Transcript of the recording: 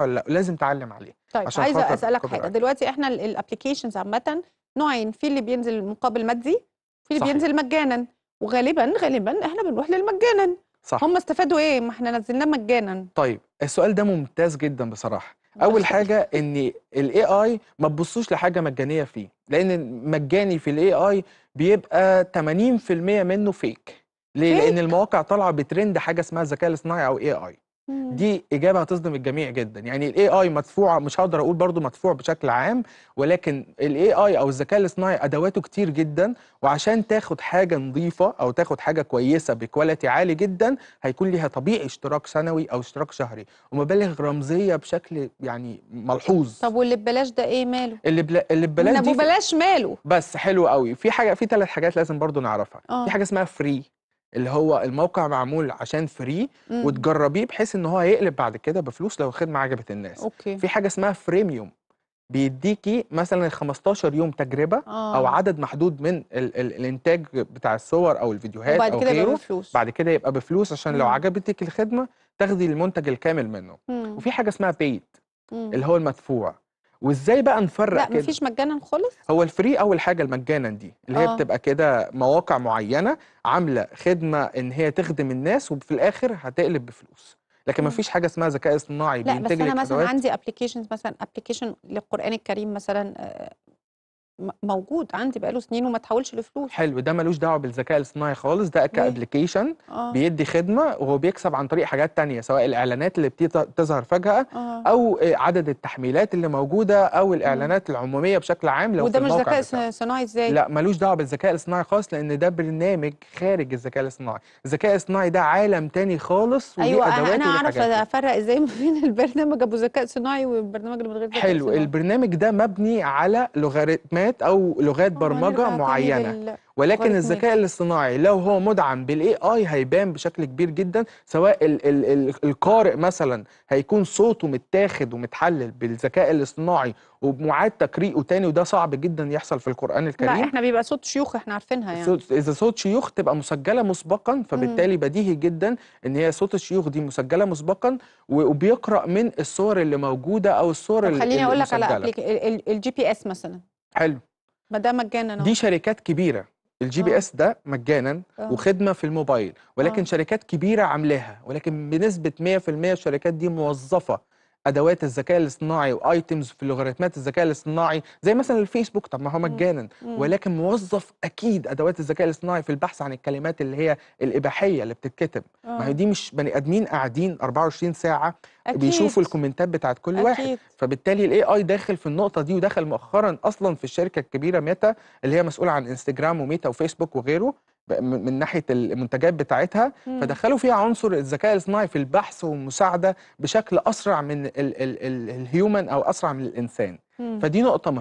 ولا آه، لا لازم تعلم عليه طيب عشان عايزه اسالك حاجه دلوقتي احنا الابلكيشنز عامه نوعين في اللي بينزل مقابل مادي في اللي صحيح. بينزل مجانا وغالبا غالبا احنا بنروح للمجانا صح هم استفادوا ايه ما احنا نزلناه مجانا طيب السؤال ده ممتاز جدا بصراحه اول حاجه ان الاي اي ما تبصوش لحاجه مجانيه فيه لان المجاني في الاي اي بيبقى 80% منه فيك ليه فيك. لان المواقع طالعه بترند حاجه اسمها الذكاء الاصطناعي او اي اي دي اجابه هتصدم الجميع جدا يعني الاي اي مدفوعه مش هقدر اقول برضو مدفوع بشكل عام ولكن الاي اي او الذكاء الاصطناعي ادواته كتير جدا وعشان تاخد حاجه نظيفه او تاخد حاجه كويسه بكواليتي عالي جدا هيكون ليها طبيعي اشتراك سنوي او اشتراك شهري ومبالغ رمزيه بشكل يعني ملحوظ طب واللي ببلاش ده ايه ماله اللي بلا... اللي ببلاش ده ببلاش ماله بس حلو قوي في حاجه في ثلاث حاجات لازم برضو نعرفها أوه. في آه. حاجه اسمها فري اللي هو الموقع معمول عشان فري امم. وتجربيه بحيث ان هو هيقلب بعد كده بفلوس لو الخدمه عجبت الناس أوكي. في حاجه اسمها فريميوم بيديكي مثلا 15 يوم تجربه آه. او عدد محدود من ال ال الانتاج بتاع الصور او الفيديوهات وبعد او كده غيره بفلوس. بعد كده يبقى بفلوس عشان مم. لو امم. عجبتك الخدمه تاخدي المنتج الكامل منه مم. وفي حاجه اسمها بيت امم. اللي هو المدفوع وازاي بقى نفرق لا كده مفيش مجانا خالص هو الفري اول حاجه المجانا دي اللي هي أوه. بتبقى كده مواقع معينه عامله خدمه ان هي تخدم الناس وفي الاخر هتقلب بفلوس لكن ما فيش حاجه اسمها ذكاء اصطناعي لا بس انا مثلا عندي ابلكيشنز مثلا ابلكيشن للقران الكريم مثلا آه، موجود عندي بقاله سنين وما تحولش لفلوس حلو ده ملوش دعوه بالذكاء الاصطناعي خالص ده كابلكيشن آه. بيدي خدمه وهو بيكسب عن طريق حاجات تانية سواء الاعلانات اللي بتظهر فجاه آه. او آه، عدد التحميلات اللي موجوده او الاعلانات العموميه بشكل عام لو وده مش ذكاء صناعي ازاي لا ملوش دعوه بالذكاء الاصطناعي خالص لان ده برنامج خارج الذكاء الاصطناعي الذكاء الاصطناعي ده عالم تاني خالص ايوه انا انا اعرف افرق ازاي ما بين البرنامج ابو ذكاء صناعي والبرنامج اللي من غير ذكاء حلو البرنامج ده مبني على لوغاريتمات لغات او لغات برمجه معينه ولكن الذكاء الاصطناعي لو هو مدعم بالاي اي هيبان بشكل كبير جدا سواء الـ الـ الـ القارئ مثلا هيكون صوته متاخد ومتحلل بالذكاء الاصطناعي ومعاد تقريئه تاني وده صعب جدا يحصل في القران الكريم لا احنا بيبقى صوت شيوخ احنا عارفينها يعني اذا صوت شيوخ تبقى مسجله مسبقا فبالتالي بديهي جدا ان هي صوت الشيوخ دي مسجله مسبقا وبيقرا من الصور اللي موجوده او الصور اللي خليني اقول لك على الجي بي اس مثلا حلو ما ده مجانا دي شركات كبيره الجي بي اس آه. ده مجانا أوه. وخدمه في الموبايل ولكن أوه. شركات كبيره عاملاها ولكن بنسبه 100% الشركات دي موظفه ادوات الذكاء الاصطناعي وايتمز في لوغاريتمات الذكاء الاصطناعي زي مثلا الفيسبوك طب ما هو مجانا ولكن موظف اكيد ادوات الذكاء الاصطناعي في البحث عن الكلمات اللي هي الاباحيه اللي بتتكتب ما هي آه. دي مش بني ادمين قاعدين 24 ساعه أكيد. بيشوفوا الكومنتات بتاعت كل أكيد. واحد فبالتالي الاي اي داخل في النقطه دي ودخل مؤخرا اصلا في الشركه الكبيره ميتا اللي هي مسؤوله عن انستجرام وميتا وفيسبوك وغيره من ناحيه المنتجات بتاعتها فدخلوا فيها عنصر الذكاء الاصطناعي في البحث والمساعده بشكل اسرع من الهيومن او اسرع من الانسان فدي نقطه مهمة.